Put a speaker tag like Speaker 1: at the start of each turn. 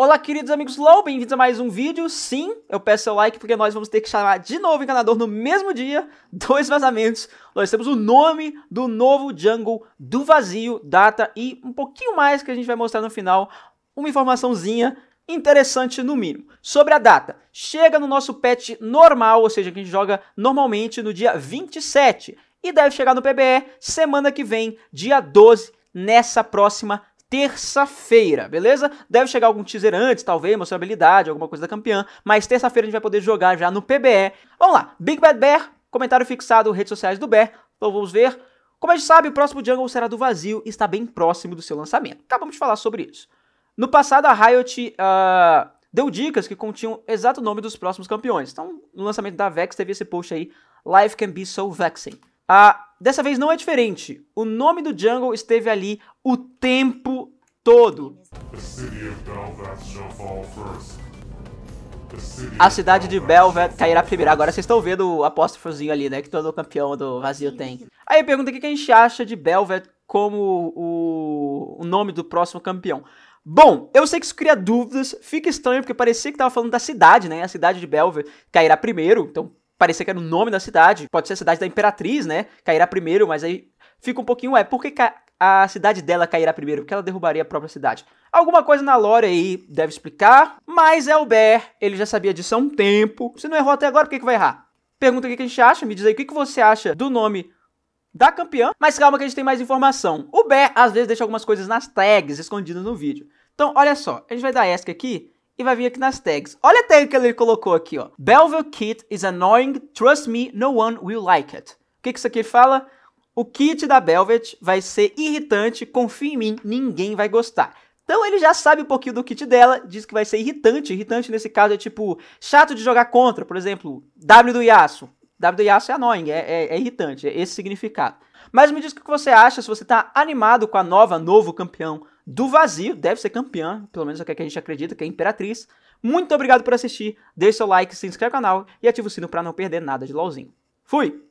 Speaker 1: Olá, queridos amigos LOL, bem-vindos a mais um vídeo. Sim, eu peço seu like porque nós vamos ter que chamar de novo o encanador no mesmo dia. Dois vazamentos. Nós temos o nome do novo jungle do vazio, data e um pouquinho mais que a gente vai mostrar no final. Uma informaçãozinha interessante no mínimo. Sobre a data, chega no nosso patch normal, ou seja, que a gente joga normalmente no dia 27. E deve chegar no PBE semana que vem, dia 12, nessa próxima terça-feira, beleza? Deve chegar algum teaser antes, talvez, mostrando habilidade, alguma coisa da campeã, mas terça-feira a gente vai poder jogar já no PBE. Vamos lá, Big Bad Bear, comentário fixado, redes sociais do Bear, então vamos ver. Como a gente sabe, o próximo Jungle será do vazio e está bem próximo do seu lançamento. Acabamos tá, de falar sobre isso. No passado, a Riot uh, deu dicas que continham o exato nome dos próximos campeões. Então, no lançamento da Vex, teve esse post aí, Life Can Be So Vexing. Uh, ah, dessa vez não é diferente. O nome do Jungle esteve ali o tempo todo. A cidade de Belved cairá primeiro. Agora vocês estão vendo o apóstrofozinho ali, né? Que todo campeão do vazio tem. Aí pergunta o que a gente acha de Belved como o, o nome do próximo campeão. Bom, eu sei que isso cria dúvidas, fica estranho porque parecia que tava falando da cidade, né? A cidade de Belver cairá primeiro, então parecia que era o nome da cidade. Pode ser a cidade da Imperatriz, né? Cairá primeiro, mas aí fica um pouquinho, é, por que a cidade dela cairá primeiro, porque ela derrubaria a própria cidade. Alguma coisa na lore aí deve explicar, mas é o Elber, ele já sabia disso há um tempo. Se não errou até agora, por que, que vai errar? Pergunta o que, que a gente acha, me diz aí o que, que você acha do nome da campeã. Mas calma que a gente tem mais informação. O Ber, às vezes, deixa algumas coisas nas tags escondidas no vídeo. Então, olha só, a gente vai dar ESC aqui e vai vir aqui nas tags. Olha a tag que ele colocou aqui, ó. Belleville Kit is annoying, trust me, no one will like it. O que, que isso aqui fala? O kit da Velvet vai ser irritante, confia em mim, ninguém vai gostar. Então ele já sabe um pouquinho do kit dela, diz que vai ser irritante. Irritante nesse caso é tipo chato de jogar contra, por exemplo, W do Yasuo. W do Yasuo é annoying, é, é, é irritante, é esse significado. Mas me diz o que você acha, se você está animado com a nova, novo campeão do vazio, deve ser campeã, pelo menos é o que a gente acredita, que é a Imperatriz. Muito obrigado por assistir, deixe seu like, se inscreve no canal e ative o sino para não perder nada de LOLzinho. Fui!